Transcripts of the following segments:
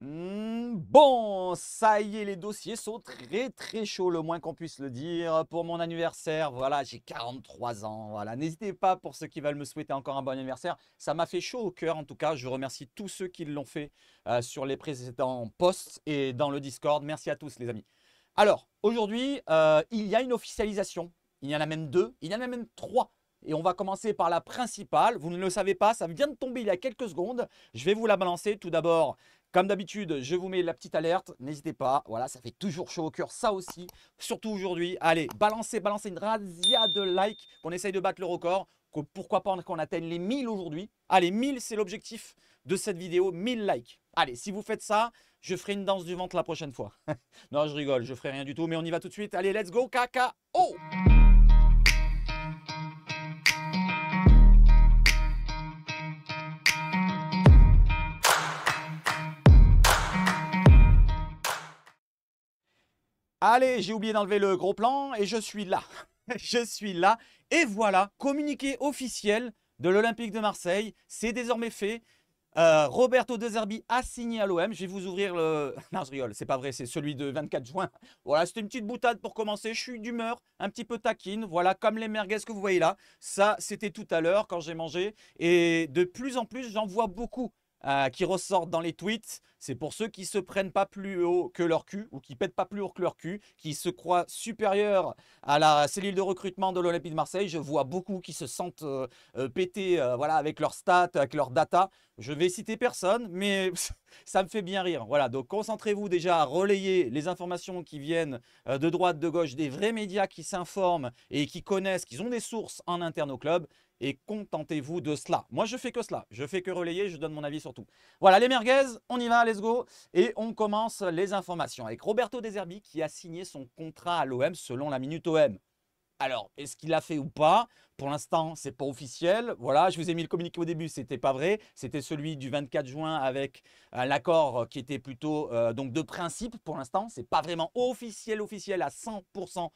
Mmh, bon, ça y est, les dossiers sont très très chauds, le moins qu'on puisse le dire. Pour mon anniversaire, voilà, j'ai 43 ans. Voilà, n'hésitez pas pour ceux qui veulent me souhaiter encore un bon anniversaire. Ça m'a fait chaud au cœur, en tout cas. Je remercie tous ceux qui l'ont fait euh, sur les précédents posts et dans le Discord. Merci à tous, les amis. Alors, aujourd'hui, euh, il y a une officialisation. Il y en a même deux, il y en a même trois. Et on va commencer par la principale. Vous ne le savez pas, ça vient de tomber il y a quelques secondes. Je vais vous la balancer. Tout d'abord, comme d'habitude, je vous mets la petite alerte. N'hésitez pas. Voilà, ça fait toujours chaud au cœur, ça aussi. Surtout aujourd'hui. Allez, balancez, balancez une razzia de likes. On essaye de battre le record. Que, pourquoi pas qu'on atteigne les 1000 aujourd'hui. Allez, 1000, c'est l'objectif de cette vidéo. 1000 likes. Allez, si vous faites ça, je ferai une danse du ventre la prochaine fois. non, je rigole, je ferai rien du tout. Mais on y va tout de suite. Allez, let's go, cacao Allez, j'ai oublié d'enlever le gros plan et je suis là. je suis là. Et voilà, communiqué officiel de l'Olympique de Marseille. C'est désormais fait. Euh, Roberto De a signé à l'OM. Je vais vous ouvrir le. Non, je c'est pas vrai, c'est celui de 24 juin. Voilà, c'était une petite boutade pour commencer. Je suis d'humeur, un petit peu taquine. Voilà, comme les merguez que vous voyez là. Ça, c'était tout à l'heure quand j'ai mangé. Et de plus en plus, j'en vois beaucoup euh, qui ressortent dans les tweets. C'est pour ceux qui se prennent pas plus haut que leur cul ou qui pètent pas plus haut que leur cul, qui se croient supérieurs à la cellule de recrutement de l'Olympique de Marseille. Je vois beaucoup qui se sentent euh, euh, pétés voilà, avec leurs stats, avec leurs data. Je vais citer personne, mais ça me fait bien rire. Voilà, donc concentrez-vous déjà à relayer les informations qui viennent euh, de droite, de gauche, des vrais médias qui s'informent et qui connaissent, qui ont des sources en interne au club. Et contentez-vous de cela. Moi, je fais que cela. Je fais que relayer, je donne mon avis sur tout. Voilà, les merguez, on y va, let's go. Et on commence les informations avec Roberto Deserbi qui a signé son contrat à l'OM selon la Minute OM. Alors, est-ce qu'il l'a fait ou pas Pour l'instant, c'est pas officiel. Voilà, je vous ai mis le communiqué au début, ce n'était pas vrai. C'était celui du 24 juin avec l'accord qui était plutôt euh, donc de principe. Pour l'instant, c'est pas vraiment officiel, officiel à 100%,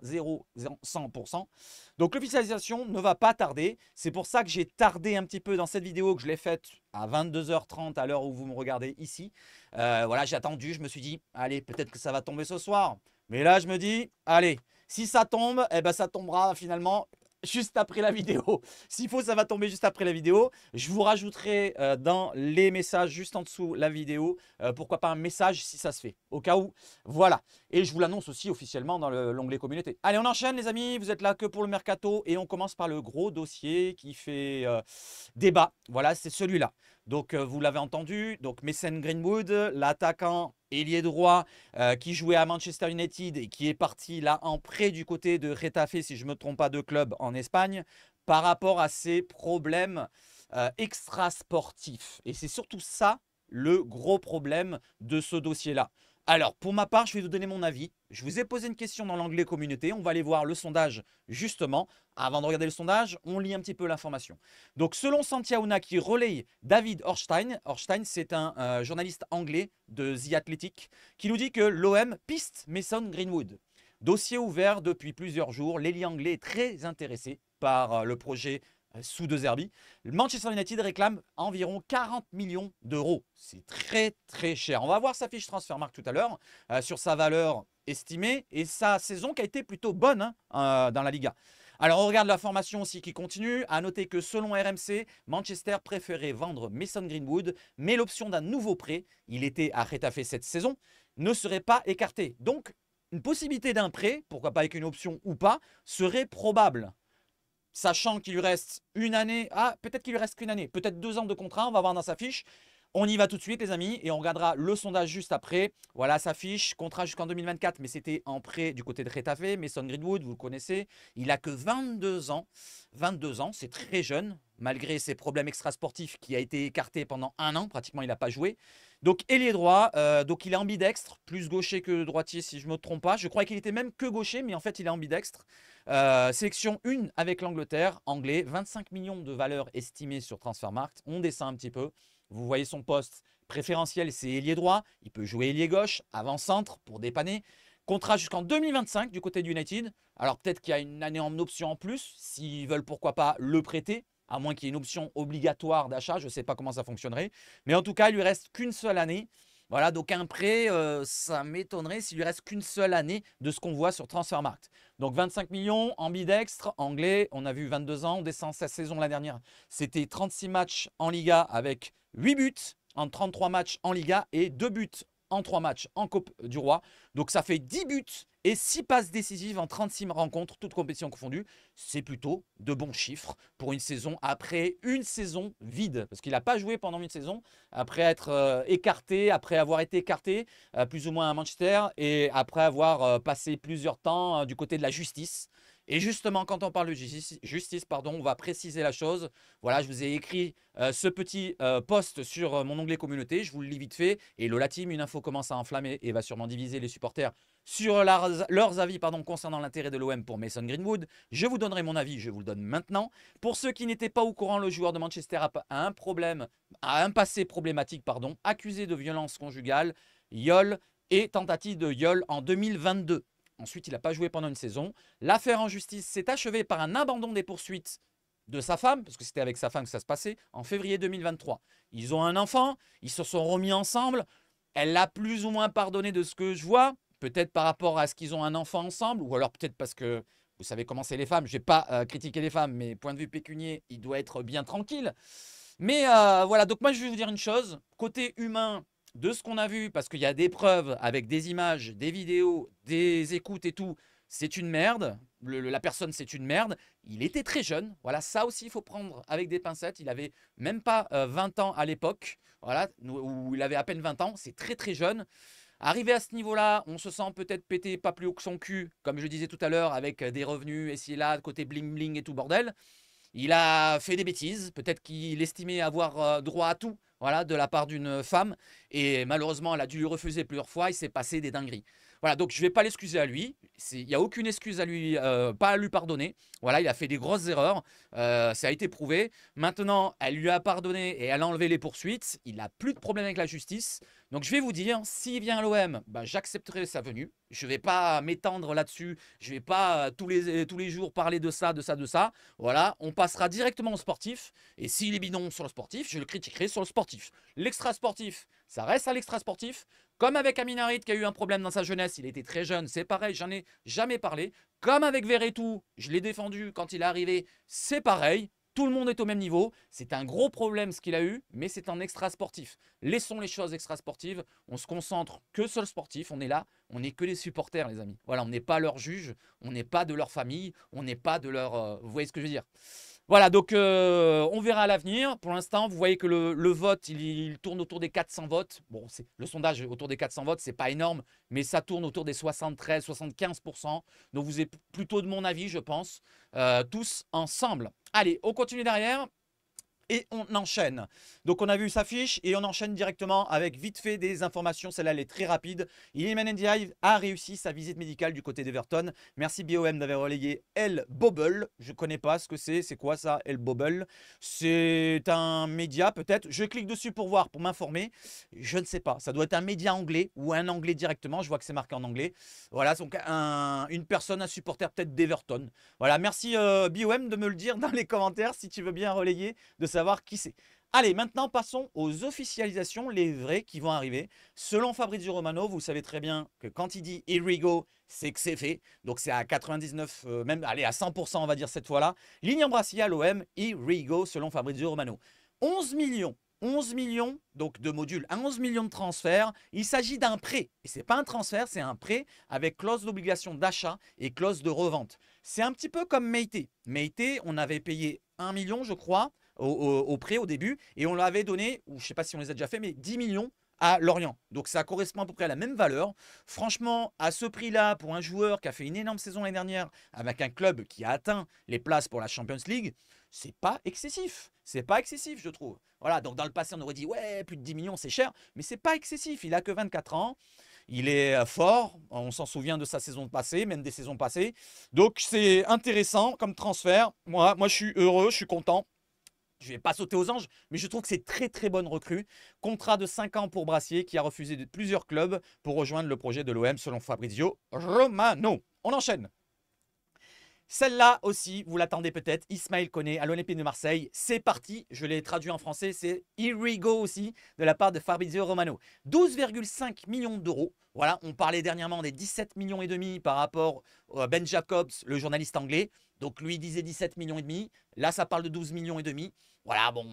0, 100%. Donc l'officialisation ne va pas tarder. C'est pour ça que j'ai tardé un petit peu dans cette vidéo que je l'ai faite à 22h30 à l'heure où vous me regardez ici. Euh, voilà, j'ai attendu, je me suis dit, allez, peut-être que ça va tomber ce soir. Mais là, je me dis, allez. Si ça tombe, eh ben, ça tombera finalement juste après la vidéo. S'il faut, ça va tomber juste après la vidéo. Je vous rajouterai euh, dans les messages juste en dessous la vidéo. Euh, pourquoi pas un message si ça se fait, au cas où. Voilà. Et je vous l'annonce aussi officiellement dans l'onglet communauté. Allez, on enchaîne les amis, vous êtes là que pour le mercato et on commence par le gros dossier qui fait euh, débat. Voilà, c'est celui-là. Donc euh, vous l'avez entendu, donc Messen Greenwood, l'attaquant ailier droit euh, qui jouait à Manchester United et qui est parti là en prêt du côté de Retafe, si je ne me trompe pas, de club en Espagne, par rapport à ses problèmes extrasportifs. Et c'est surtout ça le gros problème de ce dossier-là. Alors, pour ma part, je vais vous donner mon avis. Je vous ai posé une question dans l'anglais communauté. On va aller voir le sondage justement. Avant de regarder le sondage, on lit un petit peu l'information. Donc, selon Una, qui relaye David Horstein, Horstein c'est un euh, journaliste anglais de The Athletic, qui nous dit que l'OM piste Mason Greenwood. Dossier ouvert depuis plusieurs jours, L'Ély anglais est très intéressé par euh, le projet euh, sous deux Zerbi. Manchester United réclame environ 40 millions d'euros. C'est très très cher. On va voir sa fiche Transfermarkt tout à l'heure euh, sur sa valeur estimée et sa saison qui a été plutôt bonne hein, euh, dans la Liga. Alors on regarde la formation aussi qui continue. À noter que selon RMC, Manchester préférait vendre Mason Greenwood, mais l'option d'un nouveau prêt, il était à fait cette saison, ne serait pas écartée. Donc une possibilité d'un prêt, pourquoi pas avec une option ou pas, serait probable sachant qu'il lui reste une année, ah, peut-être qu'il lui reste qu'une année, peut-être deux ans de contrat, on va voir dans sa fiche. On y va tout de suite les amis et on regardera le sondage juste après. Voilà sa fiche, contrat jusqu'en 2024 mais c'était en prêt du côté de Retafe. Mason Greenwood, vous le connaissez, il a que 22 ans. 22 ans, c'est très jeune malgré ses problèmes extrasportifs qui a été écarté pendant un an, pratiquement il n'a pas joué. Donc ailier droit, euh, donc il est ambidextre, plus gaucher que droitier si je ne me trompe pas. Je croyais qu'il était même que gaucher, mais en fait il est ambidextre. Euh, sélection 1 avec l'Angleterre, anglais, 25 millions de valeur estimée sur Transfermarkt. On descend un petit peu. Vous voyez son poste préférentiel, c'est ailier droit. Il peut jouer ailier gauche, avant-centre pour dépanner. Contrat jusqu'en 2025 du côté du United. Alors peut-être qu'il y a une année en option en plus. S'ils veulent, pourquoi pas, le prêter à moins qu'il y ait une option obligatoire d'achat, je ne sais pas comment ça fonctionnerait. Mais en tout cas, il lui reste qu'une seule année. Voilà, donc un prêt, euh, ça m'étonnerait s'il lui reste qu'une seule année de ce qu'on voit sur Transfermarkt. Donc 25 millions, ambidextre, anglais, on a vu 22 ans, on descend sa saison la dernière. C'était 36 matchs en Liga avec 8 buts en 33 matchs en Liga et 2 buts en 3 matchs en Coupe du Roi. Donc ça fait 10 buts et 6 passes décisives en 36 rencontres, toutes compétitions confondues. C'est plutôt de bons chiffres pour une saison après une saison vide, parce qu'il n'a pas joué pendant une saison, après être euh, écarté, après avoir été écarté euh, plus ou moins à Manchester, et après avoir euh, passé plusieurs temps du côté de la justice. Et justement, quand on parle de justice, pardon, on va préciser la chose. Voilà, je vous ai écrit euh, ce petit poste euh, post sur euh, mon onglet communauté. Je vous le lis vite fait. Et Lola Team, une info commence à enflammer et va sûrement diviser les supporters sur leurs, avis pardon, concernant l'intérêt de l'OM pour Mason Greenwood. Je vous donnerai mon avis, je vous le donne maintenant. Pour ceux qui n'étaient pas au courant, le joueur de Manchester a un problème, a un passé problématique, pardon, accusé de violence conjugale, YOL et tentative de YOL en 2022. Ensuite, il n'a pas joué pendant une saison. L'affaire en justice s'est achevée par un abandon des poursuites de sa femme, parce que c'était avec sa femme que ça se passait, en février 2023. Ils ont un enfant, ils se sont remis ensemble. Elle l'a plus ou moins pardonné de ce que je vois, peut-être par rapport à ce qu'ils ont un enfant ensemble, ou alors peut-être parce que vous savez comment c'est les femmes. Je vais pas euh, critiquer les femmes, mais point de vue pécunier, il doit être bien tranquille. Mais euh, voilà, donc moi je vais vous dire une chose, côté humain, de ce qu'on a vu, parce qu'il y a des preuves avec des images, des vidéos, des écoutes et tout, c'est une merde, la personne c'est une merde, il était très jeune, voilà, ça aussi il faut prendre avec des pincettes, il avait même pas 20 euh, ans à l'époque, voilà, où il avait à peine 20 ans, c'est très très jeune. Arrivé à ce niveau-là, on se sent peut-être pété pas plus haut que son cul, comme je disais tout à l'heure, avec euh, des revenus, et si là, côté bling bling et tout bordel. Il a fait des bêtises, peut-être qu'il estimait avoir euh, droit à tout, voilà, de la part d'une femme. Et malheureusement, elle a dû lui refuser plusieurs fois. Il s'est passé des dingueries. Voilà, donc je ne vais pas l'excuser à lui. Il n'y a aucune excuse à lui, euh, pas à lui pardonner. Voilà, il a fait des grosses erreurs. Euh, ça a été prouvé. Maintenant, elle lui a pardonné et elle a enlevé les poursuites. Il n'a plus de problème avec la justice. Donc je vais vous dire, s'il vient à l'OM, bah, j'accepterai sa venue. Je ne vais pas m'étendre là-dessus. Je ne vais pas euh, tous les, tous les jours parler de ça, de ça, de ça. Voilà, on passera directement au sportif. Et s'il est bidon sur le sportif, je le critiquerai sur le sportif. L'extra-sportif, ça reste à l'extra-sportif. Comme avec Aminarit qui a eu un problème dans sa jeunesse, il était très jeune, c'est pareil, j'en ai jamais parlé. Comme avec Verretou, je l'ai défendu quand il est arrivé, c'est pareil. Tout le monde est au même niveau. C'est un gros problème ce qu'il a eu, mais c'est un extra sportif. Laissons les choses extra sportives. On se concentre que sur le sportif. On est là. On n'est que les supporters, les amis. Voilà, on n'est pas leurs juges. On n'est pas de leur famille. On n'est pas de leur. Euh, vous voyez ce que je veux dire voilà, donc euh, on verra à l'avenir. Pour l'instant, vous voyez que le, vote, il, tourne autour des 400 votes. Bon, le sondage autour des 400 votes, n'est pas énorme, mais ça tourne autour des 73, 75%. Donc vous êtes plutôt de mon avis, je pense, euh, tous ensemble. Allez, on continue derrière et on enchaîne. Donc on a vu sa fiche et on enchaîne directement avec vite fait des informations. Celle-là, elle est très rapide. Iliman a réussi sa visite médicale du côté d'Everton. Merci BOM d'avoir relayé Elle Bobble. Je connais pas ce que c'est. C'est quoi ça, elle Bobble C'est un média peut-être. Je clique dessus pour voir, pour m'informer. Je ne sais pas. Ça doit être un média anglais ou un anglais directement. Je vois que c'est marqué en anglais. Voilà, donc un, une personne, un supporter peut-être d'Everton. Voilà, merci euh, BOM de me le dire dans les commentaires si tu veux bien relayer de sa qui c'est. Allez, maintenant passons aux officialisations, les vrais qui vont arriver. Selon Fabrizio Romano, vous savez très bien que quand il dit « Irigo, c'est que c'est fait. Donc c'est à 99, euh, même allez à 100% on va dire cette fois-là. Ligne embrassée à l'OM, « here selon Fabrizio Romano. 11 millions 11 millions donc de modules à hein, 11 millions de transferts. Il s'agit d'un prêt. Et c'est pas un transfert, c'est un prêt avec clause d'obligation d'achat et clause de revente. C'est un petit peu comme Meite. Meite, on avait payé 1 million, je crois au, au, au au début. Et on l'avait donné, ou je ne sais pas si on les a déjà fait, mais 10 millions à Lorient. Donc ça correspond à peu près à la même valeur. Franchement, à ce prix-là, pour un joueur qui a fait une énorme saison l'année dernière, avec un club qui a atteint les places pour la Champions League, c'est pas excessif. C'est pas excessif, je trouve. Voilà, donc dans le passé, on aurait dit, ouais, plus de 10 millions, c'est cher, mais c'est pas excessif. Il a que 24 ans. Il est euh, fort, on s'en souvient de sa saison passée, même des saisons passées. Donc c'est intéressant comme transfert. Moi, moi, je suis heureux, je suis content je ne vais pas sauter aux anges, mais je trouve que c'est très très bonne recrue. Contrat de 5 ans pour Brassier qui a refusé de plusieurs clubs pour rejoindre le projet de l'OM selon Fabrizio Romano. On enchaîne. Celle-là aussi, vous l'attendez peut-être, Ismaël Koné à l'Olympique de Marseille. C'est parti, je l'ai traduit en français, c'est go » aussi de la part de Fabrizio Romano. 12,5 millions d'euros. Voilà, on parlait dernièrement des 17 millions et demi par rapport à Ben Jacobs, le journaliste anglais. Donc lui disait 17 millions et demi, là ça parle de 12 millions et demi. Voilà, bon,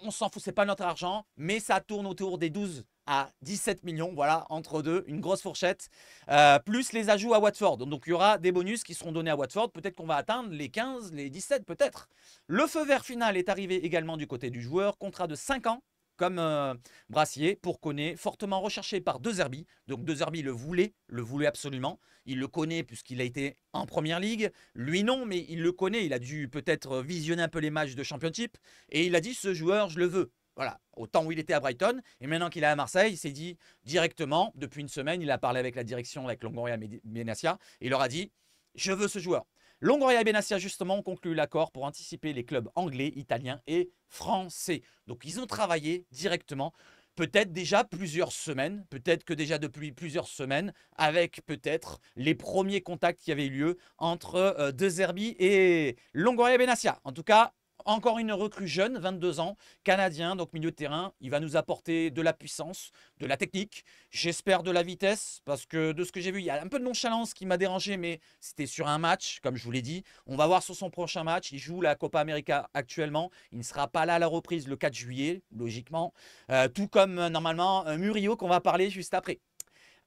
on, s'en fout, c'est pas notre argent, mais ça tourne autour des 12 à 17 millions, voilà, entre deux, une grosse fourchette, euh, plus les ajouts à Watford. Donc il y aura des bonus qui seront donnés à Watford, peut-être qu'on va atteindre les 15, les 17 peut-être. Le feu vert final est arrivé également du côté du joueur, contrat de 5 ans, comme euh, brassier pour connaître, fortement recherché par De Zerbi. Donc De Zerbi le voulait, le voulait absolument. Il le connaît puisqu'il a été en première ligue. Lui non, mais il le connaît. Il a dû peut-être visionner un peu les matchs de Championship et il a dit ce joueur, je le veux. Voilà, au temps où il était à Brighton et maintenant qu'il est à Marseille, il s'est dit directement, depuis une semaine, il a parlé avec la direction, avec Longoria Benassia, et il leur a dit Je veux ce joueur. Longoria et Benassia, justement, ont conclu l'accord pour anticiper les clubs anglais, italiens et français. Donc, ils ont travaillé directement, peut-être déjà plusieurs semaines, peut-être que déjà depuis plusieurs semaines, avec peut-être les premiers contacts qui avaient eu lieu entre euh, De Zerbi et Longoria et Benassia. En tout cas, encore une recrue jeune, 22 ans, canadien, donc milieu de terrain. Il va nous apporter de la puissance, de la technique, j'espère de la vitesse, parce que de ce que j'ai vu, il y a un peu de nonchalance qui m'a dérangé, mais c'était sur un match, comme je vous l'ai dit. On va voir sur son prochain match. Il joue la Copa América actuellement. Il ne sera pas là à la reprise le 4 juillet, logiquement. Euh, tout comme euh, normalement euh, Murillo qu'on va parler juste après.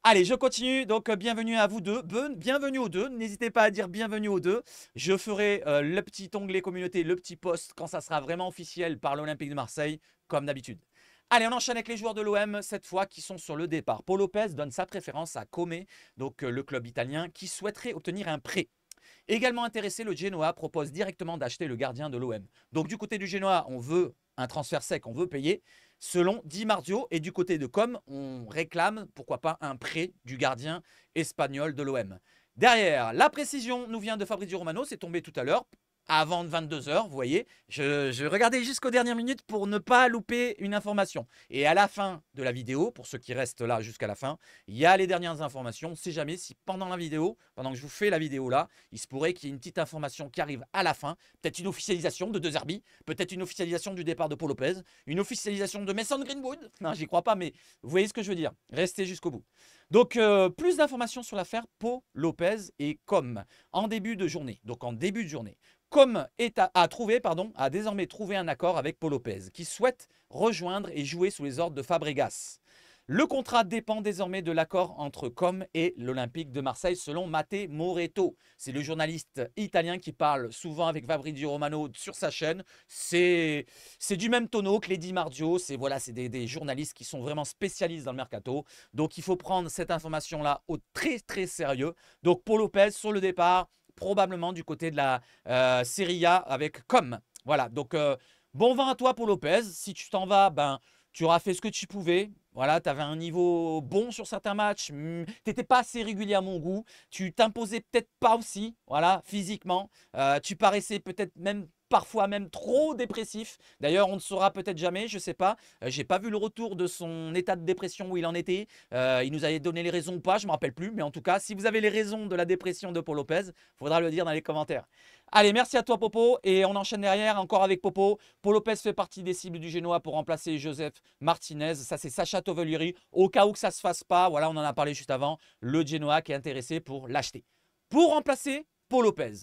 Allez, je continue. Donc, euh, bienvenue à vous deux. bienvenue aux deux. N'hésitez pas à dire bienvenue aux deux. Je ferai euh, le petit onglet communauté, le petit poste quand ça sera vraiment officiel par l'Olympique de Marseille, comme d'habitude. Allez, on enchaîne avec les joueurs de l'OM, cette fois, qui sont sur le départ. Paul Lopez donne sa préférence à Come, donc euh, le club italien, qui souhaiterait obtenir un prêt. Également intéressé, le Genoa propose directement d'acheter le gardien de l'OM. Donc, du côté du Genoa, on veut un transfert sec, on veut payer selon Di Et du côté de Com, on réclame, pourquoi pas, un prêt du gardien espagnol de l'OM. Derrière, la précision nous vient de Fabrizio Romano, c'est tombé tout à l'heure avant 22h, vous voyez. Je, regardais jusqu'aux dernières minutes pour ne pas louper une information. Et à la fin de la vidéo, pour ceux qui restent là jusqu'à la fin, il y a les dernières informations. On ne sait jamais si pendant la vidéo, pendant que je vous fais la vidéo là, il se pourrait qu'il y ait une petite information qui arrive à la fin. Peut-être une officialisation de deux peut-être une officialisation du départ de Paul Lopez, une officialisation de Mason Greenwood. Non, j'y crois pas, mais vous voyez ce que je veux dire. Restez jusqu'au bout. Donc, euh, plus d'informations sur l'affaire Paul Lopez et comme en début de journée, donc en début de journée, Com pardon, a désormais trouvé un accord avec Paul Lopez, qui souhaite rejoindre et jouer sous les ordres de Fabregas. Le contrat dépend désormais de l'accord entre Com et l'Olympique de Marseille, selon Matteo Moreto. C'est le journaliste italien qui parle souvent avec Fabrizio Romano sur sa chaîne. C'est du même tonneau que Lady Mardio. C'est voilà, des, des journalistes qui sont vraiment spécialistes dans le mercato. Donc il faut prendre cette information-là au très très sérieux. Donc Paul Lopez sur le départ, probablement du côté de la euh, Serie A avec Com. Voilà, donc euh, bon vent à toi pour Lopez. Si tu t'en vas, ben, tu auras fait ce que tu pouvais. Voilà, tu avais un niveau bon sur certains matchs. Hmm, tu n'étais pas assez régulier à mon goût. Tu t'imposais peut-être pas aussi, voilà, physiquement. Euh, tu paraissais peut-être même parfois même trop dépressif. D'ailleurs, on ne saura peut-être jamais, je ne sais pas. Euh, j'ai pas vu le retour de son état de dépression où il en était. Euh, il nous avait donné les raisons ou pas, je ne me rappelle plus. Mais en tout cas, si vous avez les raisons de la dépression de Paul Lopez, faudra le dire dans les commentaires. Allez, merci à toi Popo et on enchaîne derrière encore avec Popo. Paul Lopez fait partie des cibles du Génois pour remplacer Joseph Martinez. Ça c'est Sacha Toveluri Au cas où que ça se fasse pas, voilà, on en a parlé juste avant, le Genoa qui est intéressé pour l'acheter. Pour remplacer Paul Lopez.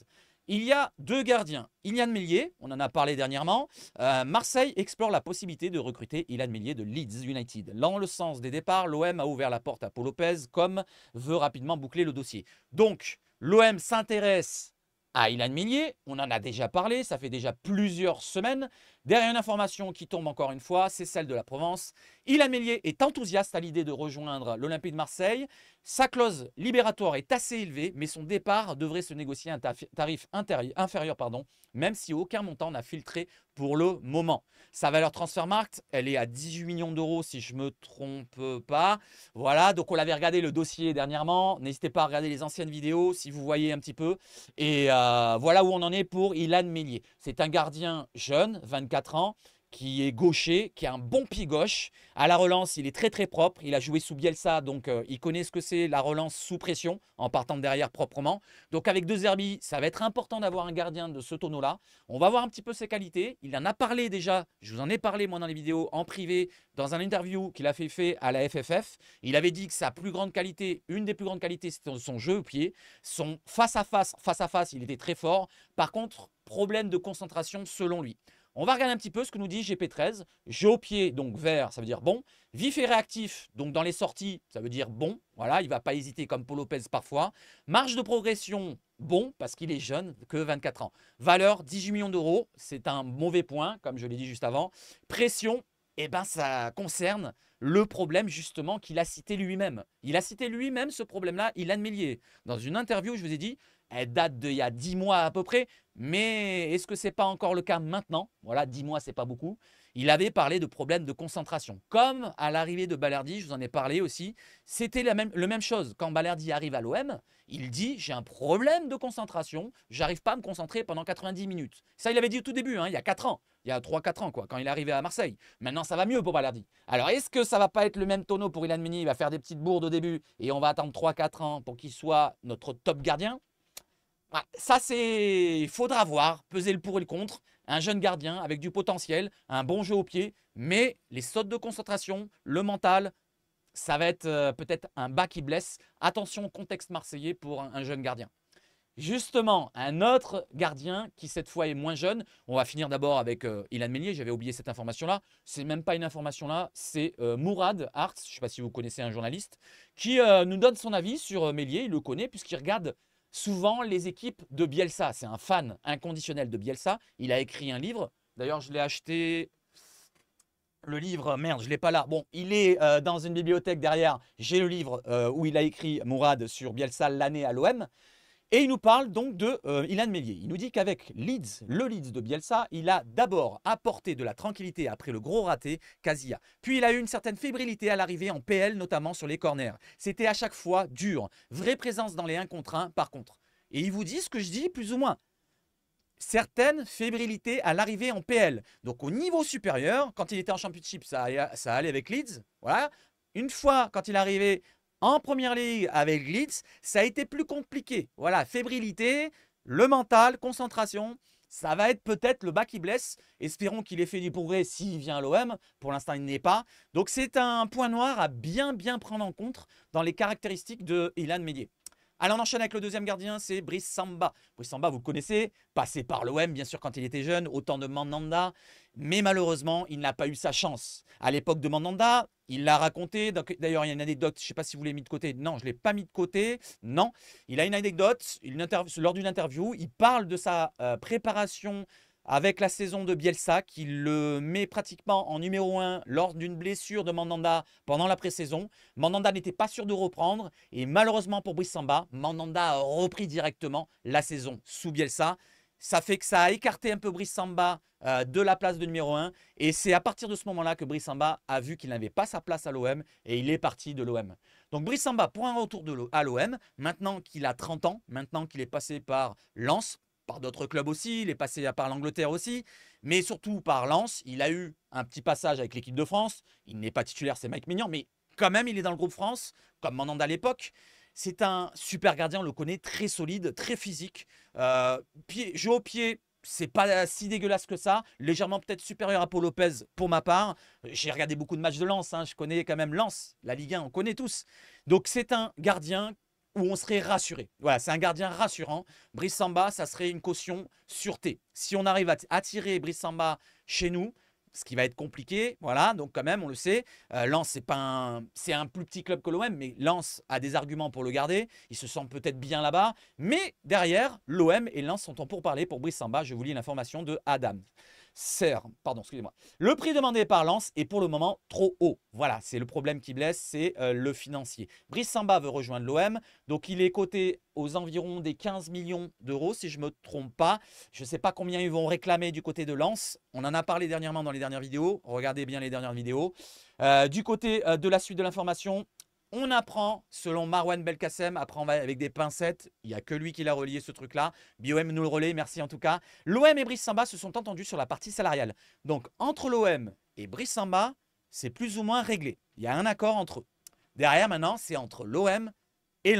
Il y a deux gardiens. Ilan Millier, on en a parlé dernièrement. Euh, Marseille explore la possibilité de recruter Ilan Millier de Leeds United. Dans le sens des départs, l'OM a ouvert la porte à Paul Lopez, comme veut rapidement boucler le dossier. Donc, l'OM s'intéresse à Ilan Millier, on en a déjà parlé, ça fait déjà plusieurs semaines. Derrière une information qui tombe encore une fois, c'est celle de la Provence. Ilan Mélier est enthousiaste à l'idée de rejoindre l'Olympique de Marseille. Sa clause libératoire est assez élevée, mais son départ devrait se négocier un tarif inférieur, pardon, même si aucun montant n'a filtré pour le moment. Sa valeur transfermarkt, elle est à 18 millions d'euros si je ne me trompe pas. Voilà, donc on l'avait regardé le dossier dernièrement. N'hésitez pas à regarder les anciennes vidéos si vous voyez un petit peu. Et euh, voilà où on en est pour Ilan Mélié. C'est un gardien jeune, 24 ans, qui est gaucher, qui a un bon pied gauche. À la relance, il est très très propre. Il a joué sous Bielsa, donc euh, il connaît ce que c'est la relance sous pression, en partant derrière proprement. Donc avec deux herbies, ça va être important d'avoir un gardien de ce tonneau-là. On va voir un petit peu ses qualités. Il en a parlé déjà, je vous en ai parlé moi dans les vidéos en privé, dans un interview qu'il a fait, fait à la FFF. Il avait dit que sa plus grande qualité, une des plus grandes qualités, c'était son jeu au pied. Son face à face, face à face, il était très fort. Par contre, problème de concentration selon lui. On va regarder un petit peu ce que nous dit GP13. pied, donc vert, ça veut dire bon. Vif et réactif, donc dans les sorties, ça veut dire bon. Voilà, il ne va pas hésiter comme Paul Lopez parfois. Marge de progression, bon, parce qu'il est jeune, que 24 ans. Valeur, 18 millions d'euros, c'est un mauvais point, comme je l'ai dit juste avant. Pression, eh ben ça concerne le problème justement qu'il a cité lui-même. Il a cité lui-même ce problème-là, il l'a lié. Dans une interview, je vous ai dit, elle date d'il y a 10 mois à peu près, mais est-ce que ce n'est pas encore le cas maintenant Voilà, 10 mois, c'est pas beaucoup. Il avait parlé de problèmes de concentration. Comme à l'arrivée de Balerdi, je vous en ai parlé aussi, c'était la même, le même chose. Quand Balerdi arrive à l'OM, il dit j'ai un problème de concentration, j'arrive pas à me concentrer pendant 90 minutes. Ça, il avait dit au tout début, hein, il y a 4 ans, il y a 3-4 ans, quoi, quand il est arrivé à Marseille. Maintenant, ça va mieux pour Balerdi. Alors, est-ce que ça va pas être le même tonneau pour Ilan Mini Il va faire des petites bourdes au début et on va attendre 3-4 ans pour qu'il soit notre top gardien bah, ça, c'est. Il faudra voir, peser le pour et le contre. Un jeune gardien avec du potentiel, un bon jeu au pied, mais les sautes de concentration, le mental, ça va être euh, peut-être un bas qui blesse. Attention au contexte marseillais pour un, jeune gardien. Justement, un autre gardien qui cette fois est moins jeune. On va finir d'abord avec euh, Ilan Mélier. J'avais oublié cette information-là. C'est même pas une information là. C'est euh, Mourad Hartz. Je ne sais pas si vous connaissez un journaliste qui nous donne son avis sur Mélier. Il le connaît puisqu'il regarde souvent les équipes de Bielsa. C'est un fan inconditionnel de Bielsa. Il a écrit un livre. D'ailleurs, je l'ai acheté. Le livre, merde, je ne l'ai pas là. Bon, il est euh, dans une bibliothèque derrière. J'ai le livre euh, où il a écrit Mourad sur Bielsa l'année à l'OM. Et il nous parle donc de euh, Ilan Mélier. Il nous dit qu'avec Leeds, le Leeds de Bielsa, il a d'abord apporté de la tranquillité après le gros raté Casilla. Puis il a eu une certaine fébrilité à l'arrivée en PL, notamment sur les corners. C'était à chaque fois dur. Vraie présence dans les 1 contre 1 par contre. Et il vous dit ce que je dis plus ou moins. Certaines fébrilités à l'arrivée en PL. Donc au niveau supérieur, quand il était en Championship, ça ça allait avec Leeds. Voilà. Une fois, quand il arrivait en première ligue avec Glitz, ça a été plus compliqué. Voilà, fébrilité, le mental, concentration. Ça va être peut-être le bas qui blesse. Espérons qu'il ait fait du progrès s'il vient à l'OM. Pour l'instant, il n'est pas. Donc c'est un point noir à bien bien prendre en compte dans les caractéristiques de Ilan Médier. Alors on enchaîne avec le deuxième gardien, c'est Brice Samba. Brice Samba, vous le connaissez, passé par l'OM, bien sûr, quand il était jeune, autant de Mandanda. Mais malheureusement, il n'a pas eu sa chance. À l'époque de Mandanda, il l'a raconté. D'ailleurs, il y a une anecdote, je ne sais pas si vous l'avez mis de côté. Non, je ne l'ai pas mis de côté. Non. Il a une anecdote lors d'une interview. Il parle de sa euh, préparation avec la saison de Bielsa, qui le met pratiquement en numéro 1 lors d'une blessure de Mandanda pendant la pré-saison. Mandanda n'était pas sûr de reprendre. Et malheureusement pour Samba, Mandanda a repris directement la saison sous Bielsa ça fait que ça a écarté un peu Brice Samba euh, de la place de numéro 1. Et c'est à partir de ce moment-là que Brice Samba a vu qu'il n'avait pas sa place à l'OM et il est parti de l'OM. Donc Brice Samba pour un retour de à l'OM, maintenant qu'il a 30 ans, maintenant qu'il est passé par Lens, par d'autres clubs aussi, il est passé par l'Angleterre aussi, mais surtout par Lens, il a eu un petit passage avec l'équipe de France. Il n'est pas titulaire, c'est Mike Mignon, mais quand même, il est dans le groupe France, comme Mandanda à l'époque. C'est un super gardien, on le connaît, très solide, très physique. Euh, jeu au pied, c'est pas si dégueulasse que ça. Légèrement peut-être supérieur à Paul Lopez pour ma part. J'ai regardé beaucoup de matchs de lance. Hein. Je connais quand même Lance, la Ligue 1, on connaît tous. Donc c'est un gardien où on serait rassuré. Voilà, c'est un gardien rassurant. Brice Samba, ça serait une caution sûreté. Si on arrive à attirer Brice Samba chez nous, ce qui va être compliqué. Voilà, donc quand même, on le sait. Euh, Lance c'est pas un, c'est un plus petit club que l'OM, mais Lens a des arguments pour le garder. Il se sent peut-être bien là-bas, mais derrière, l'OM et Lens sont en pourparlers pour Brice Samba. Je vous lis l'information de Adam pardon, excusez-moi. Le prix demandé par Lance est pour le moment trop haut. Voilà, c'est le problème qui blesse, c'est euh, le financier. Brice Samba veut rejoindre l'OM, donc il est coté aux environs des 15 millions d'euros, si je ne me trompe pas. Je ne sais pas combien ils vont réclamer du côté de Lance. On en a parlé dernièrement dans les dernières vidéos. Regardez bien les dernières vidéos. Euh, du côté euh, de la suite de l'information, on apprend, selon Marwan Belkacem, après on va avec des pincettes, il n'y a que lui qui l'a relié ce truc-là. Biom nous le relaie, merci en tout cas. L'OM et Brice Samba se sont entendus sur la partie salariale. Donc entre l'OM et Brice Samba, c'est plus ou moins réglé. Il y a un accord entre eux. Derrière maintenant, c'est entre l'OM et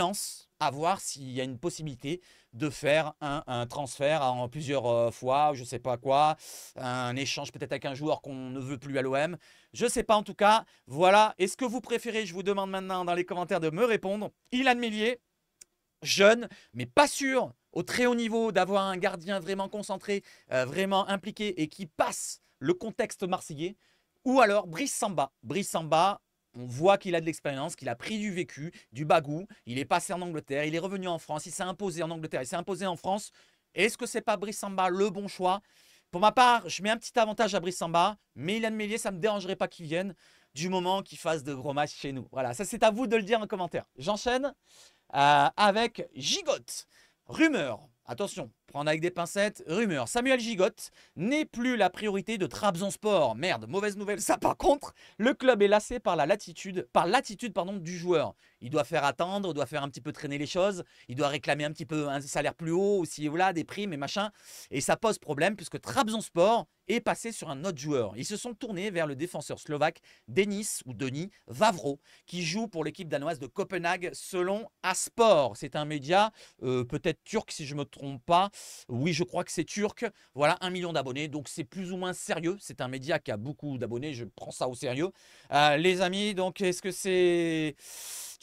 à voir s'il y a une possibilité de faire un, transfert en plusieurs euh, fois, je sais pas quoi, un échange peut-être avec un joueur qu'on ne veut plus à l'OM. Je sais pas en tout cas. Voilà. Est-ce que vous préférez, je vous demande maintenant dans les commentaires de me répondre, Ilan millier jeune, mais pas sûr au très haut niveau d'avoir un gardien vraiment concentré, euh, vraiment impliqué et qui passe le contexte marseillais. Ou alors Brice Samba. Brice Samba, on voit qu'il a de l'expérience, qu'il a pris du vécu, du bagou. Il est passé en Angleterre, il est revenu en France, il s'est imposé en Angleterre, il s'est imposé en France. Est-ce que c'est pas Brice le bon choix Pour ma part, je mets un petit avantage à Brice Samba, mais Ilan Mélier, ça ne me dérangerait pas qu'il vienne du moment qu'il fasse de gros matchs chez nous. Voilà, ça c'est à vous de le dire en commentaire. J'enchaîne euh, avec Gigote. Rumeur, attention, avec des pincettes, rumeur. Samuel Gigotte n'est plus la priorité de Trabzon Sport. Merde, mauvaise nouvelle. Ça, par contre, le club est lassé par la latitude, par l'attitude pardon, du joueur. Il doit faire attendre, doit faire un petit peu traîner les choses, il doit réclamer un petit peu un salaire plus haut, aussi voilà, des primes et machin. Et ça pose problème puisque Trabzon Sport et passer sur un autre joueur. Ils se sont tournés vers le défenseur slovaque Denis ou Denis Vavro, qui joue pour l'équipe danoise de Copenhague selon Asport. C'est un média euh, peut-être turc si je ne me trompe pas. Oui, je crois que c'est turc. Voilà, un million d'abonnés, donc c'est plus ou moins sérieux. C'est un média qui a beaucoup d'abonnés, je prends ça au sérieux. Euh, les amis, donc est-ce que c'est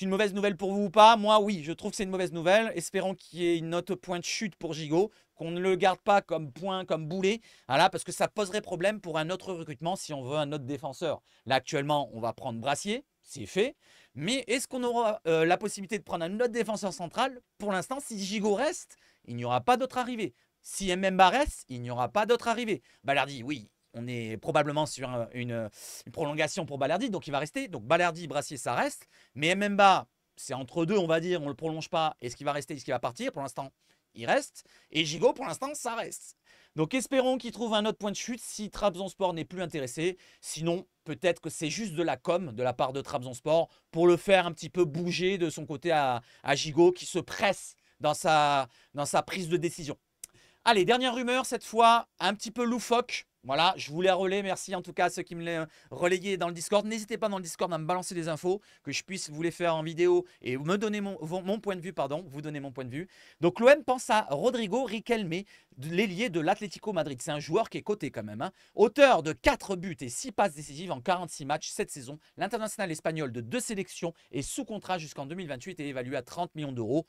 une mauvaise nouvelle pour vous ou pas Moi, oui, je trouve que c'est une mauvaise nouvelle. Espérons qu'il y ait une autre point de chute pour Gigot, qu'on ne le garde pas comme point, comme boulet. Voilà, ah parce que ça poserait problème pour un autre recrutement si on veut un autre défenseur. Là, actuellement, on va prendre Brassier, c'est fait. Mais est-ce qu'on aura euh, la possibilité de prendre un autre défenseur central Pour l'instant, si Gigot reste, il n'y aura pas d'autre arrivée. Si MM reste, il n'y aura pas d'autre arrivée. dit oui, on est probablement sur une, prolongation pour Balardi, donc il va rester. Donc Balerdi, Brassier, ça reste. Mais Mbemba, c'est entre deux, on va dire, on ne le prolonge pas. Est-ce qu'il va rester, est-ce qu'il va partir Pour l'instant, il reste. Et Gigot, pour l'instant, ça reste. Donc espérons qu'il trouve un autre point de chute si Sport n'est plus intéressé. Sinon, peut-être que c'est juste de la com de la part de Sport pour le faire un petit peu bouger de son côté à, à Gigot qui se presse dans sa, dans sa prise de décision. Allez, dernière rumeur cette fois, un petit peu loufoque. Voilà, je voulais relayer. relais. Merci en tout cas à ceux qui me l'ont relayé dans le Discord. N'hésitez pas dans le Discord à me balancer des infos, que je puisse vous les faire en vidéo et me donner mon, point de vue, pardon, vous donner mon point de vue. Donc l'OM pense à Rodrigo Riquelme, l'ailier de l'Atlético Madrid. C'est un joueur qui est coté quand même. Hein. Auteur de 4 buts et 6 passes décisives en 46 matchs cette saison, l'international espagnol de deux sélections est sous contrat jusqu'en 2028 et évalué à 30 millions d'euros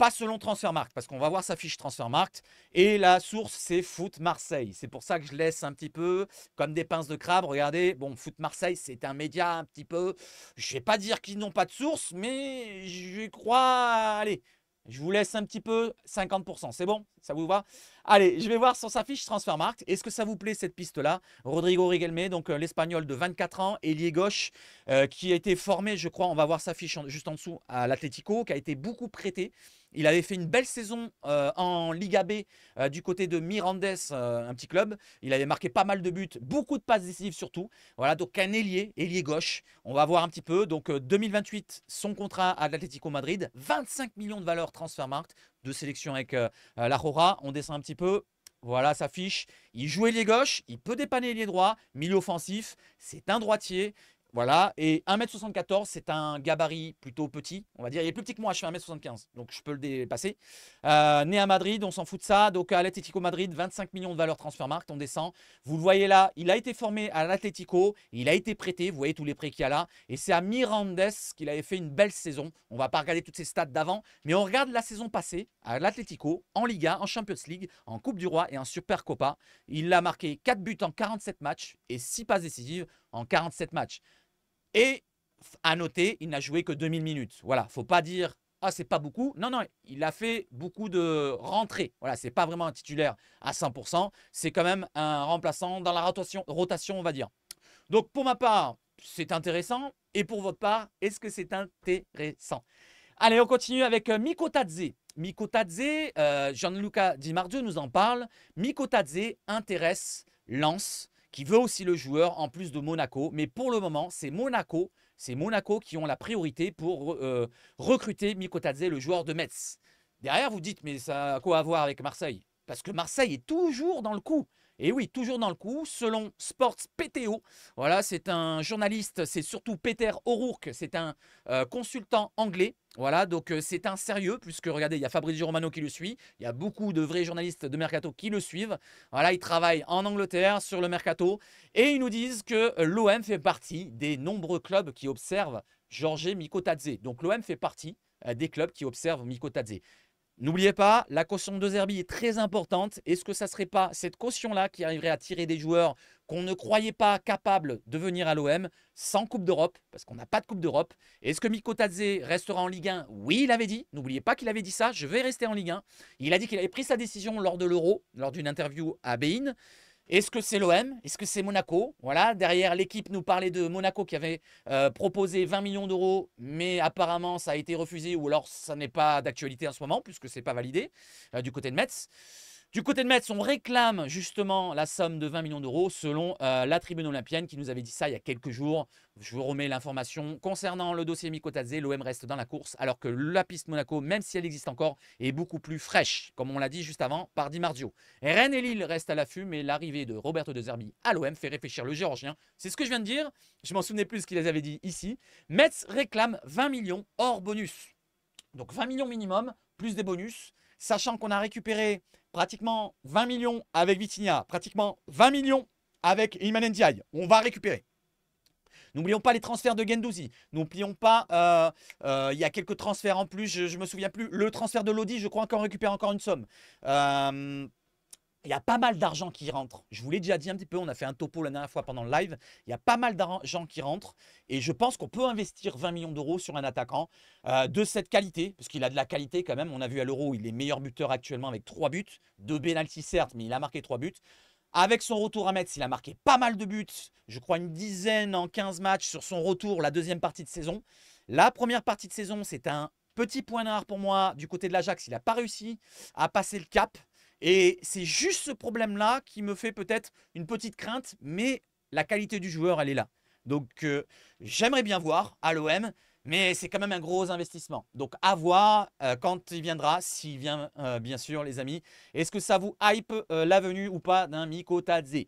pas selon Transfermarkt, parce qu'on va voir sa fiche Transfermarkt. Et la source, c'est Foot Marseille. C'est pour ça que je laisse un petit peu comme des pinces de crabe. Regardez, bon, Foot Marseille, c'est un média un petit peu. Je vais pas dire qu'ils n'ont pas de source, mais je crois. Allez, je vous laisse un petit peu 50%. C'est bon Ça vous va Allez, je vais voir sur sa fiche Transfermarkt. Est-ce que ça vous plaît cette piste-là Rodrigo Riguelmé, donc euh, l'Espagnol de 24 ans, ailier gauche, euh, qui a été formé, je crois, on va voir sa fiche juste en dessous, à l'Atlético, qui a été beaucoup prêté il avait fait une belle saison euh, en Liga B euh, du côté de Mirandes, euh, un petit club. Il avait marqué pas mal de buts, beaucoup de passes décisives surtout. Voilà, donc un ailier, ailier gauche. On va voir un petit peu. Donc 2028, son contrat à l'Atlético Madrid, 25 millions de valeur Transfermarkt, de sélection avec la Rora. On descend un petit peu. Voilà sa fiche. Il joue ailier gauche, il peut dépanner ailier droit, milieu offensif. C'est un droitier. Voilà, et 1m74, c'est un gabarit plutôt petit, on va dire. Il est plus petit que moi, je suis 1m75, donc je peux le dépasser. Euh, né à Madrid, on s'en fout de ça. Donc à l'Atlético Madrid, 25 millions de valeur transfermarkt, on descend. Vous le voyez là, il a été formé à l'Atlético, il a été prêté, vous voyez tous les prêts qu'il y a là. Et c'est à Mirandes qu'il avait fait une belle saison. On ne va pas regarder toutes ses stats d'avant, mais on regarde la saison passée à l'Atlético, en Liga, en Champions League, en Coupe du Roi et en Super Copa. Il a marqué 4 buts en 47 matchs et 6 passes décisives en 47 matchs. Et à noter, il n'a joué que 2000 minutes. Voilà, faut pas dire ah c'est pas beaucoup. Non non, il a fait beaucoup de rentrées. Voilà, c'est pas vraiment un titulaire à 100%. C'est quand même un remplaçant dans la rotation, rotation on va dire. Donc pour ma part, c'est intéressant. Et pour votre part, est-ce que c'est intéressant Allez, on continue avec euh, Miko Tadze. Miko Tadze, euh, Gianluca Di nous en parle. Miko Tadze intéresse Lance qui veut aussi le joueur en plus de Monaco. Mais pour le moment, c'est Monaco, c'est Monaco qui ont la priorité pour euh, recruter Mikotadze, le joueur de Metz. Derrière, vous dites, mais ça a quoi à voir avec Marseille Parce que Marseille est toujours dans le coup. Et oui, toujours dans le coup, selon Sports PTO, voilà, c'est un journaliste, c'est surtout Peter O'Rourke, c'est un euh, consultant anglais. Voilà, donc euh, c'est un sérieux, puisque regardez, il y a Fabrizio Romano qui le suit, il y a beaucoup de vrais journalistes de Mercato qui le suivent. Voilà, ils travaillent en Angleterre sur le Mercato, et ils nous disent que euh, l'OM fait partie des nombreux clubs qui observent Georges Mikotadze. Donc l'OM fait partie des clubs qui observent Mikotadze. N'oubliez pas, la caution de Zerbi est très importante. Est-ce que ça ne serait pas cette caution-là qui arriverait à tirer des joueurs qu'on ne croyait pas capables de venir à l'OM sans Coupe d'Europe, parce qu'on n'a pas de Coupe d'Europe Est-ce que Tadze restera en Ligue 1 Oui, il avait dit. N'oubliez pas qu'il avait dit ça. Je vais rester en Ligue 1. Il a dit qu'il avait pris sa décision lors de l'Euro, lors d'une interview à Bein. Est-ce que c'est l'OM Est-ce que c'est Monaco Voilà, derrière l'équipe nous parlait de Monaco qui avait euh, proposé 20 millions d'euros, mais apparemment ça a été refusé ou alors ça n'est pas d'actualité en ce moment puisque c'est pas validé euh, du côté de Metz. Du côté de Metz, on réclame justement la somme de 20 millions d'euros selon euh, la tribune olympienne qui nous avait dit ça il y a quelques jours. Je vous remets l'information. Concernant le dossier Mikotadze, l'OM reste dans la course alors que la piste Monaco, même si elle existe encore, est beaucoup plus fraîche, comme on l'a dit juste avant, par Di Marzio. Rennes et Lille restent à l'affût, mais l'arrivée de Roberto De Zerbi à l'OM fait réfléchir le Géorgien. C'est ce que je viens de dire. Je m'en souvenais plus ce qu'il avait dit ici. Metz réclame 20 millions hors bonus. Donc 20 millions minimum, plus des bonus, sachant qu'on a récupéré pratiquement 20 millions avec Vitinha, pratiquement 20 millions avec Iman Ndiaye. On va récupérer. N'oublions pas les transferts de Gendouzi. N'oublions pas, euh, euh, il y a quelques transferts en plus, je ne me souviens plus. Le transfert de Lodi, je crois qu'on récupère encore une somme. Euh, il y a pas mal d'argent qui rentre. Je vous l'ai déjà dit un petit peu, on a fait un topo la dernière fois pendant le live. Il y a pas mal d'argent qui rentre. Et je pense qu'on peut investir 20 millions d'euros sur un attaquant euh, de cette qualité, parce qu'il a de la qualité quand même. On a vu à l'Euro, il est meilleur buteur actuellement avec 3 buts. Deux pénalty certes, mais il a marqué 3 buts. Avec son retour à Metz, il a marqué pas mal de buts. Je crois une dizaine en 15 matchs sur son retour, la deuxième partie de saison. La première partie de saison, c'est un petit point noir pour moi. Du côté de l'Ajax, il n'a pas réussi à passer le cap. Et c'est juste ce problème-là qui me fait peut-être une petite crainte, mais la qualité du joueur, elle est là. Donc euh, j'aimerais bien voir à l'OM, mais c'est quand même un gros investissement. Donc à voir euh, quand il viendra, s'il vient euh, bien sûr les amis. Est-ce que ça vous hype la venue ou pas d'un Miko Tadze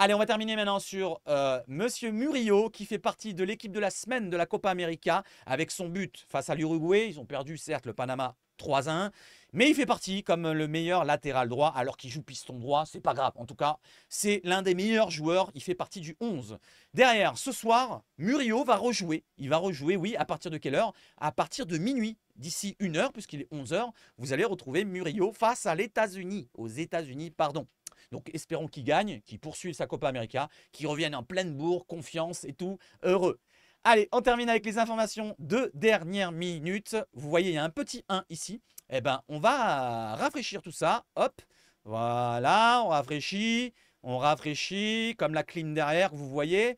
Allez, on va terminer maintenant sur Monsieur Murillo qui fait partie de l'équipe de la semaine de la Copa América avec son but face à l'Uruguay. Ils ont perdu certes le Panama 3-1. Mais il fait partie comme le meilleur latéral droit alors qu'il joue piston droit, c'est pas grave. En tout cas, c'est l'un des meilleurs joueurs, il fait partie du 11. Derrière, ce soir, Murillo va rejouer. Il va rejouer, oui, à partir de quelle heure À partir de minuit. D'ici une heure, puisqu'il est 11h, vous allez retrouver Murillo face à l'États-Unis, aux États-Unis, pardon. Donc espérons qu'il gagne, qu'il poursuive sa Copa América, qu'il revienne en pleine bourre, confiance et tout, heureux. Allez, on termine avec les informations de dernière minute. Vous voyez, il y a un petit 1 ici. Eh ben, on va rafraîchir tout ça. Hop, voilà, on rafraîchit. On rafraîchit, comme la clim derrière, vous voyez.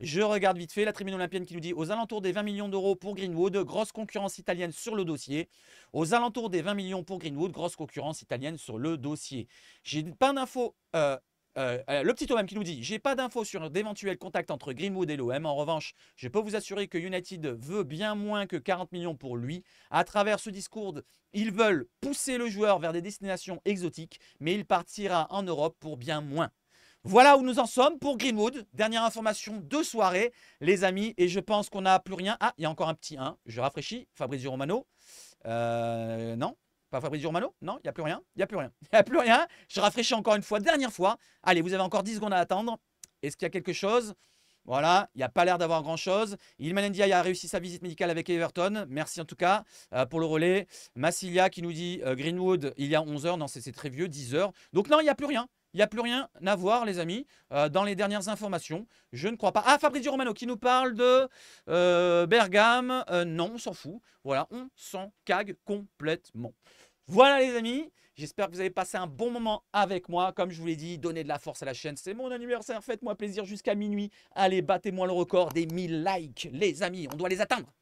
Je regarde vite fait la tribune olympienne qui nous dit aux alentours des 20 millions d'euros pour Greenwood, grosse concurrence italienne sur le dossier. Aux alentours des 20 millions pour Greenwood, grosse concurrence italienne sur le dossier. J'ai pas d'infos euh, euh, euh, le petit OM qui nous dit J'ai pas d'infos sur d'éventuels contacts entre Greenwood et l'OM. En revanche, je peux vous assurer que United veut bien moins que 40 millions pour lui. À travers ce discours, ils veulent pousser le joueur vers des destinations exotiques, mais il partira en Europe pour bien moins. Voilà où nous en sommes pour Greenwood. Dernière information de soirée, les amis. Et je pense qu'on n'a plus rien. Ah, il y a encore un petit 1. Je rafraîchis. Fabrizio Romano. Euh, non, pas Fabrice Urmano Non, il n'y a plus rien. Il n'y a plus rien. Il n'y a plus rien. Je rafraîchis encore une fois, dernière fois. Allez, vous avez encore 10 secondes à attendre. Est-ce qu'il y a quelque chose voilà, il n'y a pas l'air d'avoir grand-chose. Ilmanendia a réussi sa visite médicale avec Everton. Merci en tout cas euh, pour le relais. Massilia qui nous dit euh, Greenwood, il y a 11h. Non, c'est très vieux, 10h. Donc non, il n'y a plus rien. Il n'y a plus rien à voir, les amis, euh, dans les dernières informations. Je ne crois pas. Ah, Fabrizio Romano qui nous parle de euh, Bergame. Euh, non, on s'en fout. Voilà, on s'en cague complètement. Voilà, les amis. J'espère que vous avez passé un bon moment avec moi. Comme je vous l'ai dit, donnez de la force à la chaîne. C'est mon anniversaire. Faites-moi plaisir jusqu'à minuit. Allez, battez-moi le record des 1000 likes, les amis. On doit les atteindre.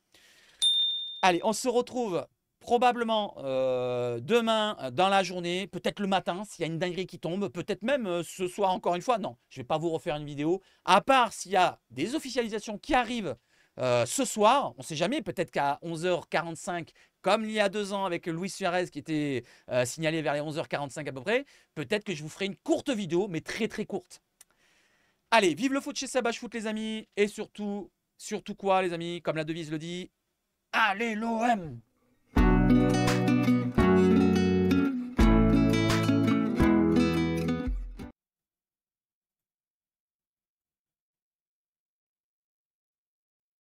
Allez, on se retrouve probablement euh, demain euh, dans la journée, peut-être le matin s'il y a une dinguerie qui tombe, peut-être même euh, ce soir encore une fois. Non, je ne vais pas vous refaire une vidéo, à part s'il y a des officialisations qui arrivent ce soir, on ne sait jamais, peut-être qu'à 11h45, comme il y a deux ans avec Louis Suarez qui était signalé vers les 11h45 à peu près, peut-être que je vous ferai une courte vidéo, mais très très courte. Allez, vive le foot chez Sabach Foot les amis, et surtout, surtout quoi les amis, comme la devise le dit, allez l'OM Thank you.